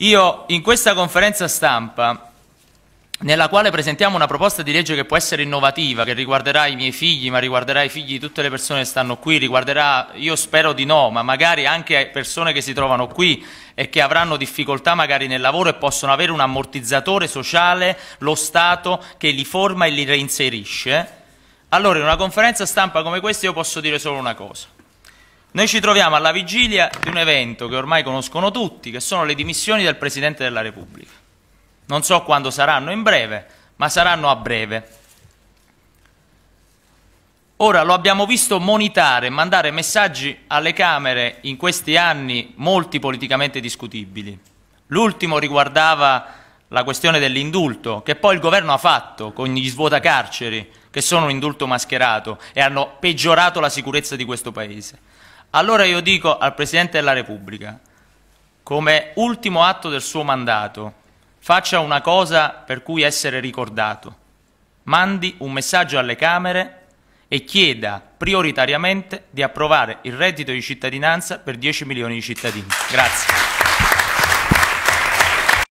Io in questa conferenza stampa, nella quale presentiamo una proposta di legge che può essere innovativa, che riguarderà i miei figli, ma riguarderà i figli di tutte le persone che stanno qui, riguarderà, io spero di no, ma magari anche persone che si trovano qui e che avranno difficoltà magari nel lavoro e possono avere un ammortizzatore sociale, lo Stato che li forma e li reinserisce. Allora in una conferenza stampa come questa io posso dire solo una cosa. Noi ci troviamo alla vigilia di un evento che ormai conoscono tutti, che sono le dimissioni del Presidente della Repubblica. Non so quando saranno in breve, ma saranno a breve. Ora lo abbiamo visto monitare e mandare messaggi alle Camere in questi anni molti politicamente discutibili. L'ultimo riguardava la questione dell'indulto, che poi il governo ha fatto con gli svuotacarceri, che sono un indulto mascherato e hanno peggiorato la sicurezza di questo Paese. Allora io dico al Presidente della Repubblica, come ultimo atto del suo mandato, faccia una cosa per cui essere ricordato. Mandi un messaggio alle Camere e chieda prioritariamente di approvare il reddito di cittadinanza per 10 milioni di cittadini. Grazie.